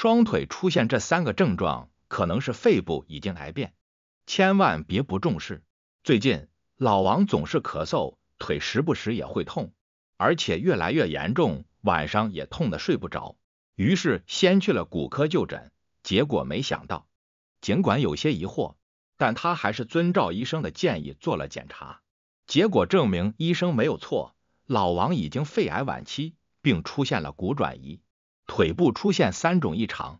双腿出现这三个症状，可能是肺部已经癌变，千万别不重视。最近老王总是咳嗽，腿时不时也会痛，而且越来越严重，晚上也痛得睡不着。于是先去了骨科就诊，结果没想到，尽管有些疑惑，但他还是遵照医生的建议做了检查。结果证明医生没有错，老王已经肺癌晚期，并出现了骨转移。腿部出现三种异常，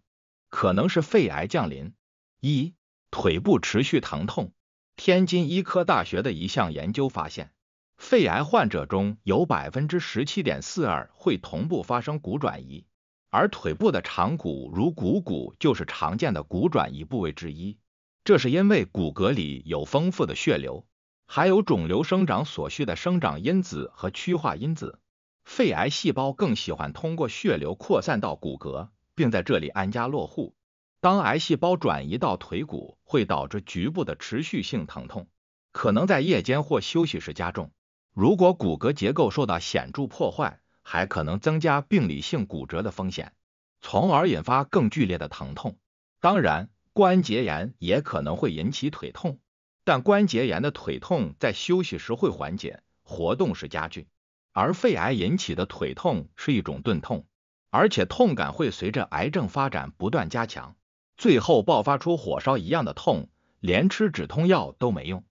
可能是肺癌降临。一、腿部持续疼痛。天津医科大学的一项研究发现，肺癌患者中有百分之十七点四二会同步发生骨转移，而腿部的长骨如股骨就是常见的骨转移部位之一。这是因为骨骼里有丰富的血流，还有肿瘤生长所需的生长因子和趋化因子。肺癌细胞更喜欢通过血流扩散到骨骼，并在这里安家落户。当癌细胞转移到腿骨，会导致局部的持续性疼痛，可能在夜间或休息时加重。如果骨骼结构受到显著破坏，还可能增加病理性骨折的风险，从而引发更剧烈的疼痛。当然，关节炎也可能会引起腿痛，但关节炎的腿痛在休息时会缓解，活动时加剧。而肺癌引起的腿痛是一种钝痛，而且痛感会随着癌症发展不断加强，最后爆发出火烧一样的痛，连吃止痛药都没用。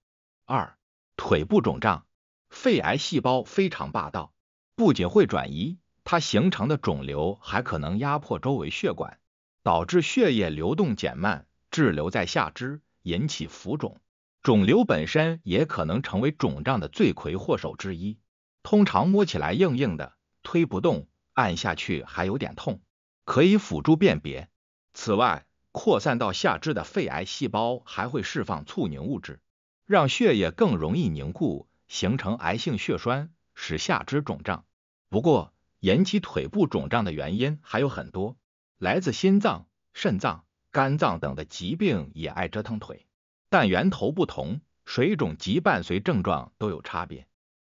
二、腿部肿胀，肺癌细胞非常霸道，不仅会转移，它形成的肿瘤还可能压迫周围血管，导致血液流动减慢，滞留在下肢引起浮肿。肿瘤本身也可能成为肿胀的罪魁祸首之一。通常摸起来硬硬的，推不动，按下去还有点痛，可以辅助辨别。此外，扩散到下肢的肺癌细胞还会释放促凝物质，让血液更容易凝固，形成癌性血栓，使下肢肿胀。不过，引起腿部肿胀的原因还有很多，来自心脏、肾脏、肝脏等的疾病也爱折腾腿，但源头不同，水肿及伴随症状都有差别。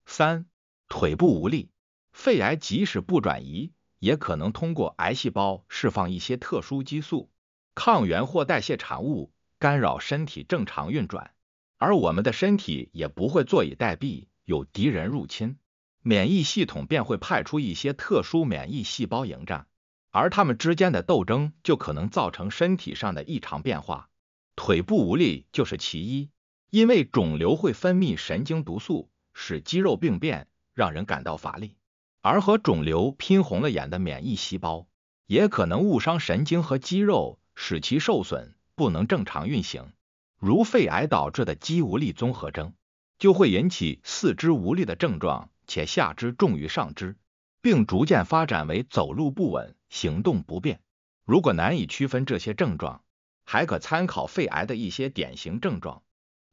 三。腿部无力，肺癌即使不转移，也可能通过癌细胞释放一些特殊激素、抗原或代谢产物，干扰身体正常运转。而我们的身体也不会坐以待毙，有敌人入侵，免疫系统便会派出一些特殊免疫细胞迎战，而他们之间的斗争就可能造成身体上的异常变化。腿部无力就是其一，因为肿瘤会分泌神经毒素，使肌肉病变。让人感到乏力，而和肿瘤拼红了眼的免疫细胞也可能误伤神经和肌肉，使其受损，不能正常运行。如肺癌导致的肌无力综合征，就会引起四肢无力的症状，且下肢重于上肢，并逐渐发展为走路不稳、行动不便。如果难以区分这些症状，还可参考肺癌的一些典型症状：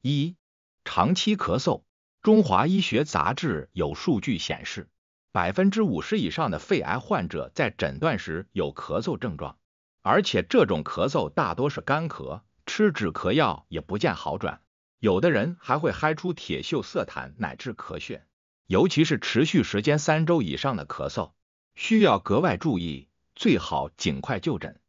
一、长期咳嗽。中华医学杂志有数据显示，百分之五十以上的肺癌患者在诊断时有咳嗽症状，而且这种咳嗽大多是干咳，吃止咳药也不见好转。有的人还会嗨出铁锈色痰，乃至咳血，尤其是持续时间三周以上的咳嗽，需要格外注意，最好尽快就诊。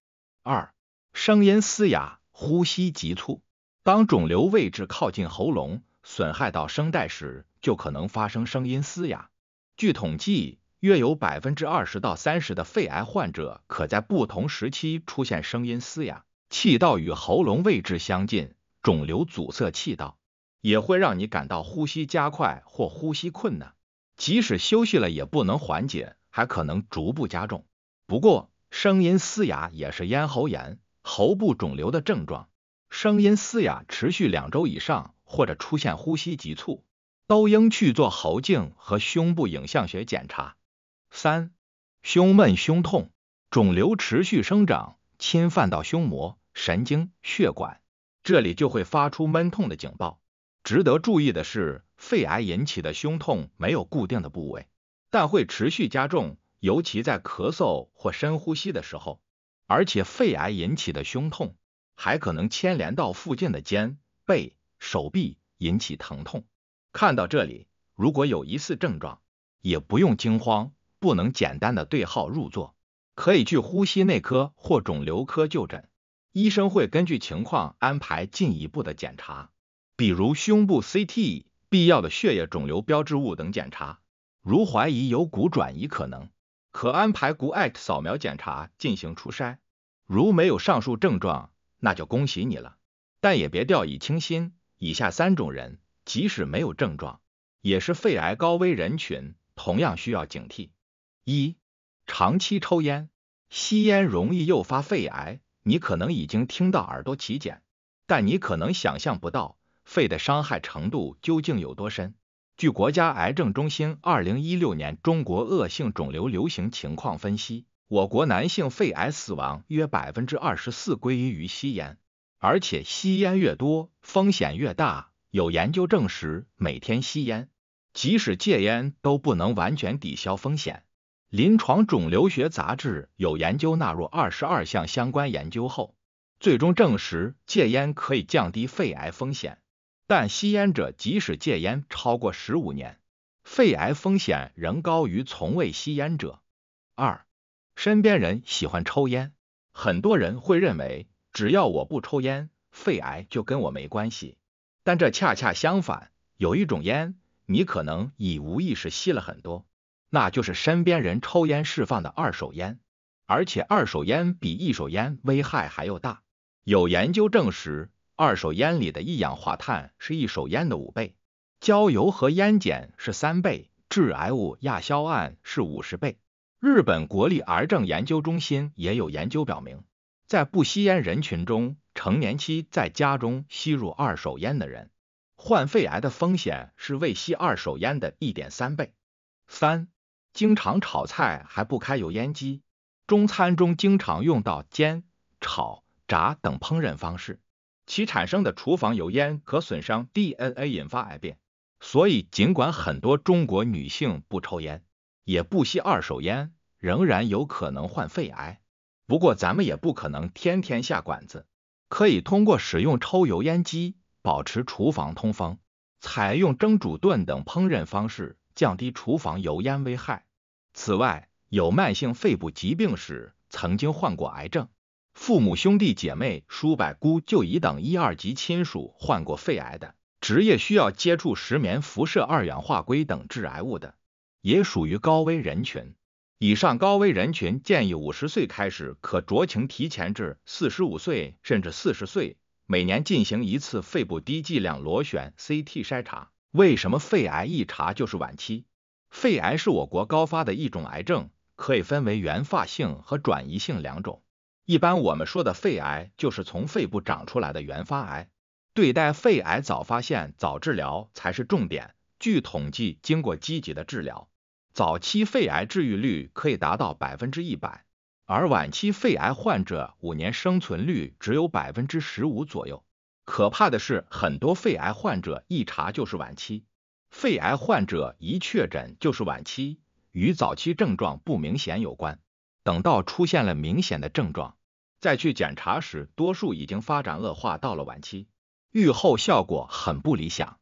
二、声音嘶哑、呼吸急促，当肿瘤位置靠近喉咙。损害到声带时，就可能发生声音嘶哑。据统计，约有百分之二十到三十的肺癌患者可在不同时期出现声音嘶哑。气道与喉咙位置相近，肿瘤阻塞气道，也会让你感到呼吸加快或呼吸困难，即使休息了也不能缓解，还可能逐步加重。不过，声音嘶哑也是咽喉炎、喉部肿瘤的症状。声音嘶哑持续两周以上。或者出现呼吸急促，都应去做喉镜和胸部影像学检查。三、胸闷、胸痛，肿瘤持续生长，侵犯到胸膜、神经、血管，这里就会发出闷痛的警报。值得注意的是，肺癌引起的胸痛没有固定的部位，但会持续加重，尤其在咳嗽或深呼吸的时候。而且，肺癌引起的胸痛还可能牵连到附近的肩、背。手臂引起疼痛，看到这里，如果有疑似症状，也不用惊慌，不能简单的对号入座，可以去呼吸内科或肿瘤科就诊，医生会根据情况安排进一步的检查，比如胸部 CT、必要的血液肿瘤标志物等检查。如怀疑有骨转移可能，可安排骨 X 扫描检查进行初筛。如没有上述症状，那就恭喜你了，但也别掉以轻心。以下三种人即使没有症状，也是肺癌高危人群，同样需要警惕。一、长期抽烟，吸烟容易诱发肺癌，你可能已经听到耳朵起茧，但你可能想象不到肺的伤害程度究竟有多深。据国家癌症中心二零一六年中国恶性肿瘤流行情况分析，我国男性肺癌死亡约百分之二十四归因于吸烟。而且吸烟越多，风险越大。有研究证实，每天吸烟，即使戒烟，都不能完全抵消风险。临床肿瘤学杂志有研究纳入二十二项相关研究后，最终证实戒烟可以降低肺癌风险。但吸烟者即使戒烟超过十五年，肺癌风险仍高于从未吸烟者。二，身边人喜欢抽烟，很多人会认为。只要我不抽烟，肺癌就跟我没关系。但这恰恰相反，有一种烟，你可能已无意识吸了很多，那就是身边人抽烟释放的二手烟。而且二手烟比一手烟危害还要大。有研究证实，二手烟里的一氧化碳是一手烟的五倍，焦油和烟碱是三倍，致癌物亚硝胺是五十倍。日本国立癌症研究中心也有研究表明。在不吸烟人群中，成年期在家中吸入二手烟的人，患肺癌的风险是未吸二手烟的1.3倍。三、经常炒菜还不开油烟机，中餐中经常用到煎、炒、炸等烹饪方式，其产生的厨房油烟可损伤 DNA，引发癌变。所以，尽管很多中国女性不抽烟，也不吸二手烟，仍然有可能患肺癌。不过咱们也不可能天天下馆子，可以通过使用抽油烟机保持厨房通风，采用蒸、煮、炖等烹饪方式降低厨房油烟危害。此外，有慢性肺部疾病史、曾经患过癌症、父母、兄弟姐妹、叔伯姑舅姨等一二级亲属患过肺癌的，职业需要接触石棉、辐射、二氧化硅等致癌物的，也属于高危人群。以上高危人群建议五十岁开始，可酌情提前至四十五岁，甚至四十岁，每年进行一次肺部低剂量螺旋 CT 筛查。为什么肺癌一查就是晚期？肺癌是我国高发的一种癌症，可以分为原发性和转移性两种。一般我们说的肺癌就是从肺部长出来的原发癌。对待肺癌，早发现、早治疗才是重点。据统计，经过积极的治疗。早期肺癌治愈率可以达到百分之一百，而晚期肺癌患者五年生存率只有百分之十五左右。可怕的是，很多肺癌患者一查就是晚期。肺癌患者一确诊就是晚期，与早期症状不明显有关。等到出现了明显的症状，再去检查时，多数已经发展恶化到了晚期，预后效果很不理想。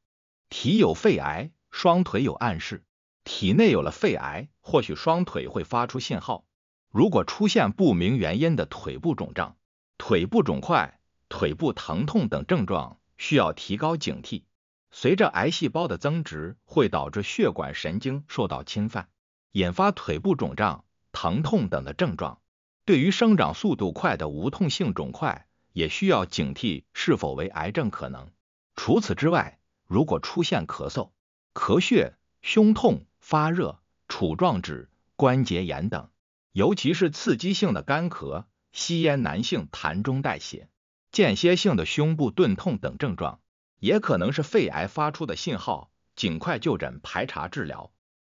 体有肺癌，双腿有暗示。体内有了肺癌，或许双腿会发出信号。如果出现不明原因的腿部肿胀、腿部肿块、腿部疼痛等症状，需要提高警惕。随着癌细胞的增殖，会导致血管神经受到侵犯，引发腿部肿胀、疼痛等的症状。对于生长速度快的无痛性肿块，也需要警惕是否为癌症可能。除此之外，如果出现咳嗽、咳血、胸痛，发热、杵状指、关节炎等，尤其是刺激性的干咳、吸烟男性痰中带血、间歇性的胸部钝痛等症状，也可能是肺癌发出的信号，尽快就诊排查治疗。